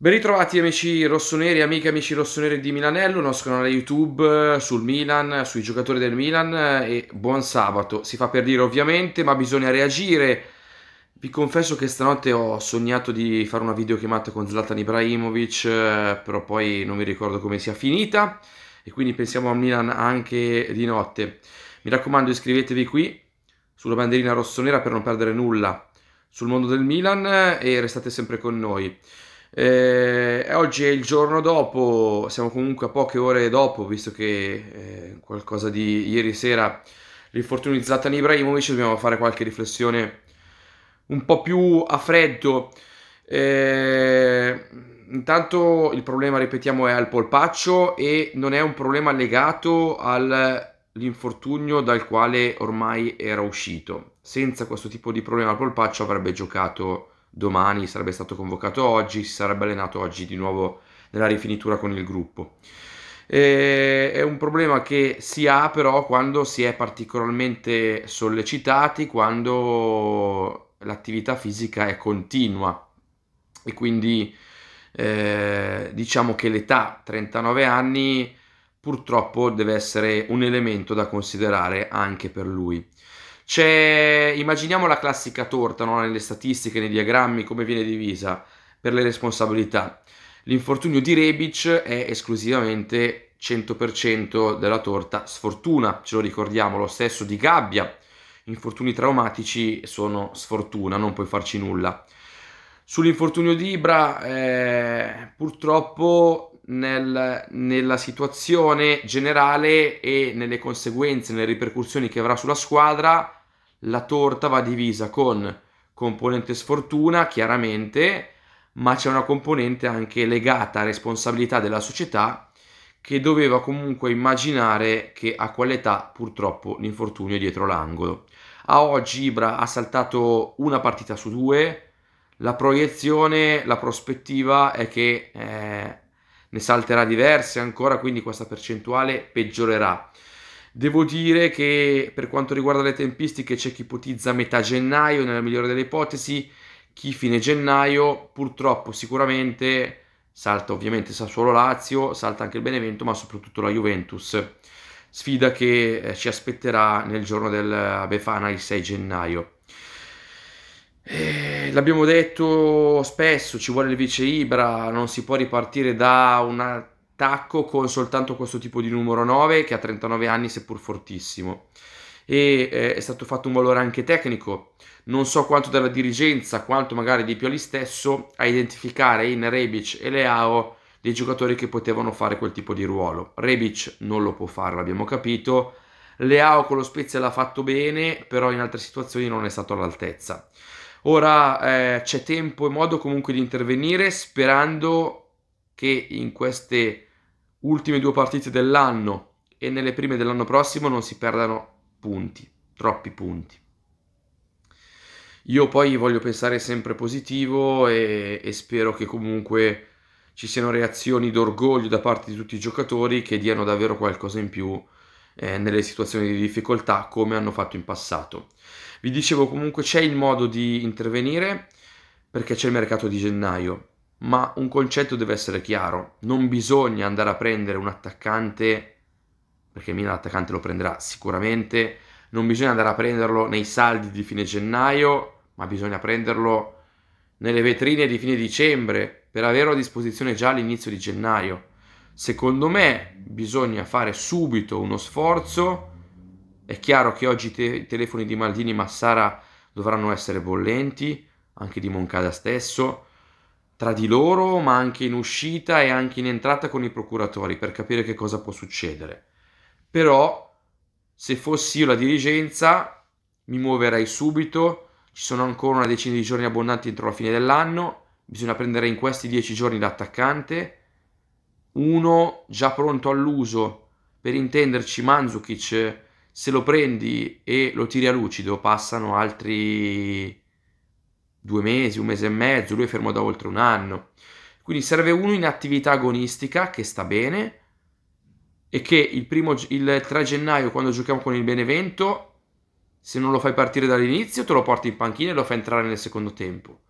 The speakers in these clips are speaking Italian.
Ben ritrovati amici rossoneri, amiche amici rossoneri di Milanello, il nostro canale YouTube sul Milan, sui giocatori del Milan e buon sabato. Si fa per dire ovviamente, ma bisogna reagire. Vi confesso che stanotte ho sognato di fare una videochiamata con Zlatan Ibrahimovic, eh, però poi non mi ricordo come sia finita e quindi pensiamo a Milan anche di notte. Mi raccomando iscrivetevi qui sulla banderina rossonera per non perdere nulla sul mondo del Milan e restate sempre con noi. Eh, oggi è il giorno dopo, siamo comunque a poche ore dopo, visto che eh, qualcosa di ieri sera l'infortunio di Zlatan Ibrahimovic, dobbiamo fare qualche riflessione un po' più a freddo. Eh, intanto il problema, ripetiamo, è al polpaccio e non è un problema legato all'infortunio dal quale ormai era uscito. Senza questo tipo di problema al polpaccio avrebbe giocato domani, sarebbe stato convocato oggi, si sarebbe allenato oggi di nuovo nella rifinitura con il gruppo. E è un problema che si ha però quando si è particolarmente sollecitati, quando l'attività fisica è continua e quindi eh, diciamo che l'età 39 anni purtroppo deve essere un elemento da considerare anche per lui. C'è, immaginiamo la classica torta no? nelle statistiche, nei diagrammi, come viene divisa per le responsabilità. L'infortunio di Rebic è esclusivamente 100% della torta sfortuna, ce lo ricordiamo, lo stesso di Gabbia. Infortuni traumatici sono sfortuna, non puoi farci nulla. Sull'infortunio di Ibra, eh, purtroppo nel, nella situazione generale e nelle conseguenze, nelle ripercussioni che avrà sulla squadra, la torta va divisa con componente sfortuna, chiaramente, ma c'è una componente anche legata a responsabilità della società che doveva comunque immaginare che a quell'età purtroppo l'infortunio è dietro l'angolo. A oggi Ibra ha saltato una partita su due, la proiezione, la prospettiva è che eh, ne salterà diverse ancora, quindi questa percentuale peggiorerà. Devo dire che per quanto riguarda le tempistiche c'è chi ipotizza metà gennaio, nella migliore delle ipotesi, chi fine gennaio, purtroppo sicuramente salta ovviamente Sassuolo Lazio, salta anche il Benevento, ma soprattutto la Juventus. Sfida che eh, ci aspetterà nel giorno del Befana il 6 gennaio. Eh, l'abbiamo detto spesso, ci vuole il vice Ibra, non si può ripartire da una tacco con soltanto questo tipo di numero 9 che ha 39 anni seppur fortissimo e eh, è stato fatto un valore anche tecnico non so quanto dalla dirigenza quanto magari di Pioli stesso a identificare in Rebic e Leao dei giocatori che potevano fare quel tipo di ruolo Rebic non lo può fare l'abbiamo capito Leao con lo Spezia l'ha fatto bene però in altre situazioni non è stato all'altezza ora eh, c'è tempo e modo comunque di intervenire sperando che in queste ultime due partite dell'anno e nelle prime dell'anno prossimo non si perdano punti, troppi punti. Io poi voglio pensare sempre positivo e, e spero che comunque ci siano reazioni d'orgoglio da parte di tutti i giocatori che diano davvero qualcosa in più eh, nelle situazioni di difficoltà come hanno fatto in passato. Vi dicevo comunque c'è il modo di intervenire perché c'è il mercato di gennaio ma un concetto deve essere chiaro, non bisogna andare a prendere un attaccante, perché Milan l'attaccante lo prenderà sicuramente, non bisogna andare a prenderlo nei saldi di fine gennaio, ma bisogna prenderlo nelle vetrine di fine dicembre per averlo a disposizione già all'inizio di gennaio. Secondo me bisogna fare subito uno sforzo, è chiaro che oggi te- i telefoni di Maldini e Massara dovranno essere bollenti, anche di Moncada stesso, tra di loro, ma anche in uscita e anche in entrata con i procuratori per capire che cosa può succedere. Però se fossi io la dirigenza mi muoverei subito, ci sono ancora una decina di giorni abbondanti entro la fine dell'anno, bisogna prendere in questi dieci giorni l'attaccante, uno già pronto all'uso, per intenderci Manzukic, se lo prendi e lo tiri a lucido passano altri due mesi, un mese e mezzo, lui è fermo da oltre un anno. Quindi serve uno in attività agonistica che sta bene e che il, primo, il 3 gennaio quando giochiamo con il Benevento, se non lo fai partire dall'inizio te lo porti in panchina e lo fai entrare nel secondo tempo.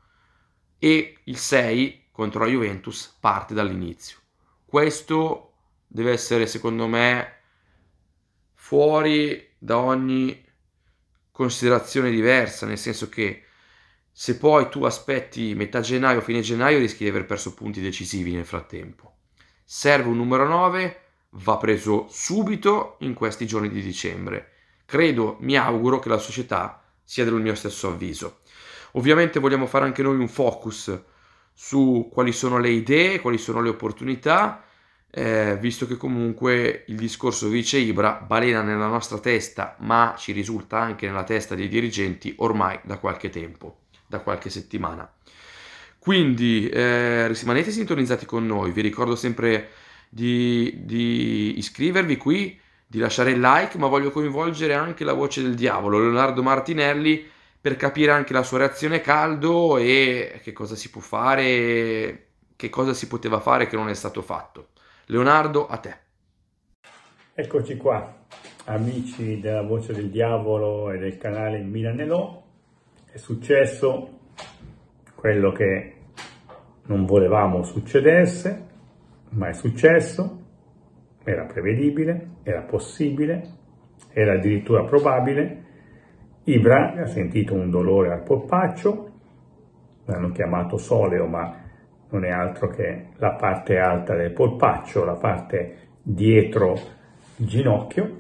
E il 6 contro la Juventus parte dall'inizio. Questo deve essere secondo me fuori da ogni considerazione diversa, nel senso che se poi tu aspetti metà gennaio, fine gennaio, rischi di aver perso punti decisivi nel frattempo. Serve un numero 9, va preso subito in questi giorni di dicembre. Credo, mi auguro che la società sia del mio stesso avviso. Ovviamente vogliamo fare anche noi un focus su quali sono le idee, quali sono le opportunità, eh, visto che comunque il discorso vice Ibra balena nella nostra testa, ma ci risulta anche nella testa dei dirigenti ormai da qualche tempo da qualche settimana. Quindi eh, rimanete sintonizzati con noi, vi ricordo sempre di, di iscrivervi qui, di lasciare il like, ma voglio coinvolgere anche la voce del diavolo, Leonardo Martinelli, per capire anche la sua reazione caldo e che cosa si può fare, che cosa si poteva fare che non è stato fatto. Leonardo, a te. Eccoci qua, amici della voce del diavolo e del canale Milanello. È successo quello che non volevamo succedesse, ma è successo, era prevedibile, era possibile, era addirittura probabile. Ibra ha sentito un dolore al polpaccio, l'hanno chiamato soleo, ma non è altro che la parte alta del polpaccio, la parte dietro il ginocchio,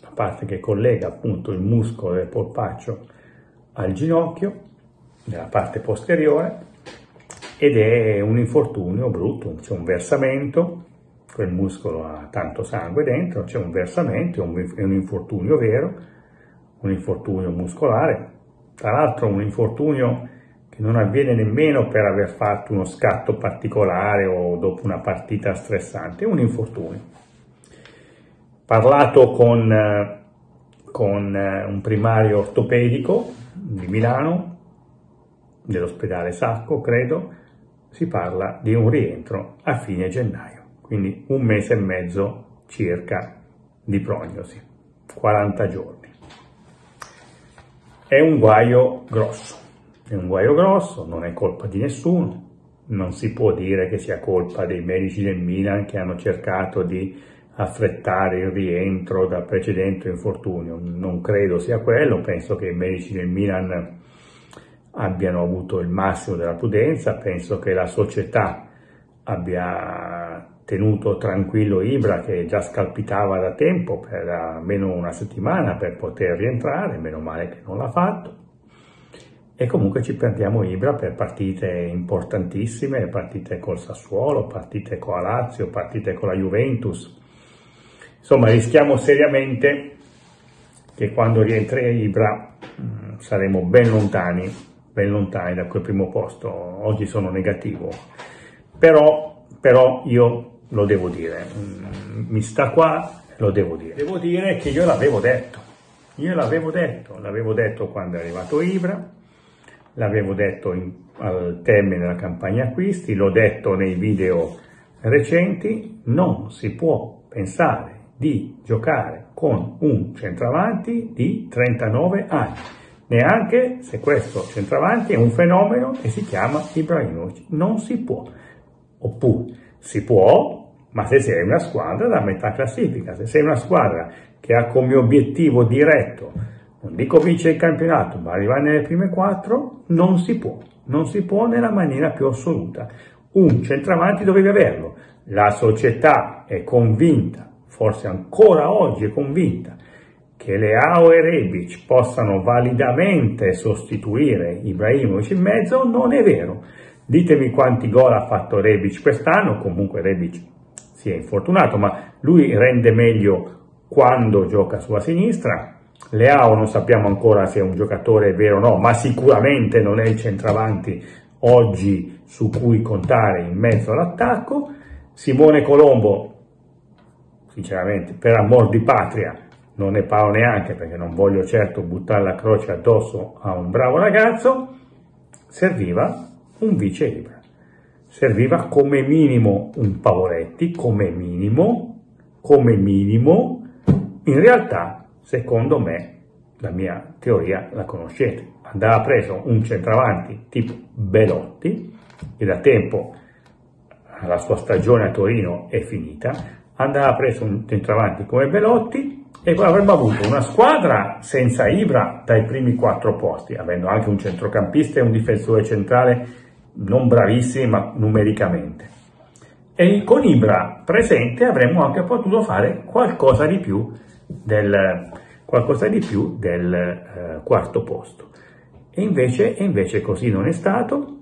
la parte che collega appunto il muscolo del polpaccio al ginocchio, nella parte posteriore, ed è un infortunio brutto, c'è un versamento, quel muscolo ha tanto sangue dentro, c'è un versamento, è un, infortunio vero, un infortunio muscolare, tra l'altro un infortunio che non avviene nemmeno per aver fatto uno scatto particolare o dopo una partita stressante, è un infortunio. Parlato con, con un primario ortopedico, di Milano, dell'ospedale Sacco, credo, si parla di un rientro a fine gennaio, quindi un mese e mezzo circa di prognosi, 40 giorni. È un guaio grosso, è un guaio grosso, non è colpa di nessuno, non si può dire che sia colpa dei medici del Milan che hanno cercato di affrettare il rientro dal precedente infortunio. Non credo sia quello, penso che i medici del Milan abbiano avuto il massimo della prudenza, penso che la società abbia tenuto tranquillo Ibra che già scalpitava da tempo per almeno una settimana per poter rientrare, meno male che non l'ha fatto. E comunque ci perdiamo Ibra per partite importantissime, partite col Sassuolo, partite con la Lazio, partite con la Juventus Insomma, rischiamo seriamente che quando rientra Ibra mm, saremo ben lontani, ben lontani da quel primo posto. Oggi sono negativo, però, però io lo devo dire, mm, mi sta qua, lo devo dire. Devo dire che io l'avevo detto, io l'avevo detto, l'avevo detto quando è arrivato Ibra, l'avevo detto in, al termine della campagna acquisti, l'ho detto nei video recenti, non si può pensare di giocare con un centravanti di 39 anni, neanche se questo centravanti è un fenomeno e si chiama Ibrahimovic. Non si può. Oppure si può, ma se sei una squadra da metà classifica, se sei una squadra che ha come obiettivo diretto, non dico vincere il campionato, ma arrivare nelle prime quattro, non si può, non si può nella maniera più assoluta. Un centravanti dovevi averlo, la società è convinta forse ancora oggi è convinta che Leao e Rebic possano validamente sostituire Ibrahimovic in mezzo, non è vero. Ditemi quanti gol ha fatto Rebic quest'anno, comunque Rebic si è infortunato, ma lui rende meglio quando gioca sulla sinistra. Leao non sappiamo ancora se è un giocatore vero o no, ma sicuramente non è il centravanti oggi su cui contare in mezzo all'attacco. Simone Colombo sinceramente, per amor di patria, non ne parlo neanche perché non voglio certo buttare la croce addosso a un bravo ragazzo, serviva un vice libero. Serviva come minimo un Pavoletti, come minimo, come minimo, in realtà, secondo me, la mia teoria la conoscete, andava preso un centravanti tipo Belotti, che da tempo la sua stagione a Torino è finita, andava preso un centravanti come Belotti e avremmo avuto una squadra senza Ibra dai primi quattro posti, avendo anche un centrocampista e un difensore centrale non bravissimi ma numericamente. E con Ibra presente avremmo anche potuto fare qualcosa di più del, di più del eh, quarto posto. E invece, e invece così non è stato,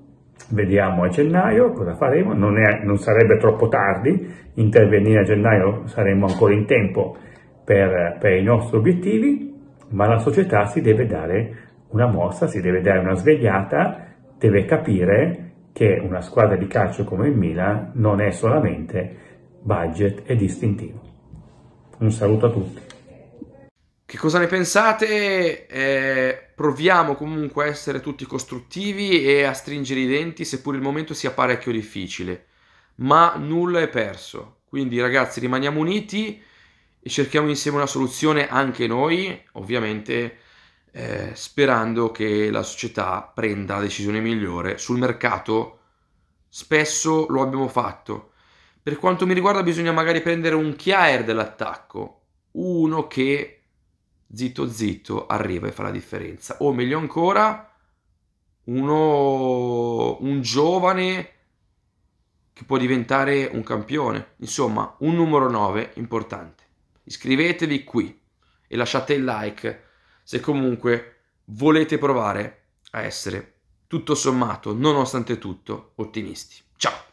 Vediamo a gennaio cosa faremo, non, è, non sarebbe troppo tardi intervenire a gennaio, saremo ancora in tempo per, per i nostri obiettivi, ma la società si deve dare una mossa, si deve dare una svegliata, deve capire che una squadra di calcio come il Milan non è solamente budget e distintivo. Un saluto a tutti. Che cosa ne pensate? Eh, proviamo comunque a essere tutti costruttivi e a stringere i denti, seppur il momento sia parecchio difficile. Ma nulla è perso. Quindi ragazzi rimaniamo uniti e cerchiamo insieme una soluzione anche noi, ovviamente eh, sperando che la società prenda la decisione migliore. Sul mercato spesso lo abbiamo fatto. Per quanto mi riguarda bisogna magari prendere un chiaer dell'attacco, uno che zitto zitto arriva e fa la differenza. O meglio ancora, uno, un giovane che può diventare un campione. Insomma, un numero 9 importante. Iscrivetevi qui e lasciate il like se comunque volete provare a essere tutto sommato, nonostante tutto, ottimisti. Ciao!